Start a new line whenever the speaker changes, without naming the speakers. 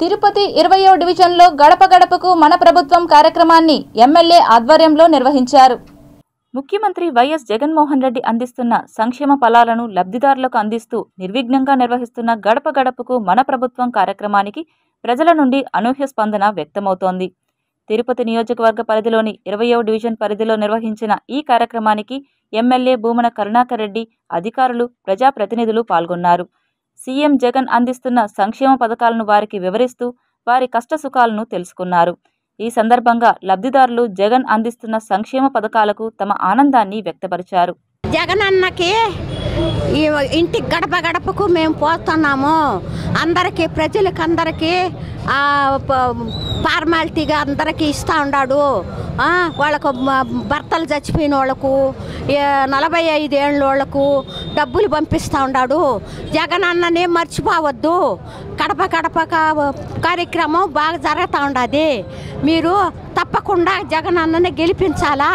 తిరుపతి ఇరవయో డివిజన్లో గడప గడపకు మన ప్రభుత్వం కార్యక్రమాన్ని ఎమ్మెల్యే ఆధ్వర్యంలో నిర్వహించారు ముఖ్యమంత్రి వైఎస్ జగన్మోహన్ రెడ్డి అందిస్తున్న సంక్షేమ ఫలాలను లబ్ధిదారులకు అందిస్తూ నిర్విఘ్నంగా నిర్వహిస్తున్న గడప గడపకు మన ప్రభుత్వం కార్యక్రమానికి ప్రజల నుండి అనూహ్య స్పందన వ్యక్తమవుతోంది తిరుపతి నియోజకవర్గ పరిధిలోని ఇరవయో డివిజన్ పరిధిలో నిర్వహించిన ఈ కార్యక్రమానికి ఎమ్మెల్యే భూమన కరుణాకర్ రెడ్డి అధికారులు ప్రజాప్రతినిధులు పాల్గొన్నారు సీఎం జగన్ అందిస్తున్న సంక్షేమ పథకాలను వారికి వివరిస్తూ వారి కష్ట సుఖాలను తెలుసుకున్నారు ఈ సందర్భంగా లబ్ధిదారులు జగన్ అందిస్తున్న సంక్షేమ పథకాలకు తమ ఆనందాన్ని వ్యక్తపరిచారు జగన్ అన్నకి ఈ ఇంటి గడప గడపకు మేము పోతున్నాము అందరికీ ప్రజలకు అందరికీ
ఫార్మాలిటీగా అందరికీ ఇస్తూ ఉన్నాడు వాళ్ళకు భర్తలు చచ్చిపోయిన వాళ్ళకు నలభై ఐదేళ్ళ వాళ్ళకు డబ్బులు పంపిస్తూ ఉన్నాడు జగన్ అన్నని మర్చిపోవద్దు కడప కడప కార్యక్రమం బాగా జరుగుతూ ఉండదు మీరు తప్పకుండా జగన్ అన్నని గెలిపించాలా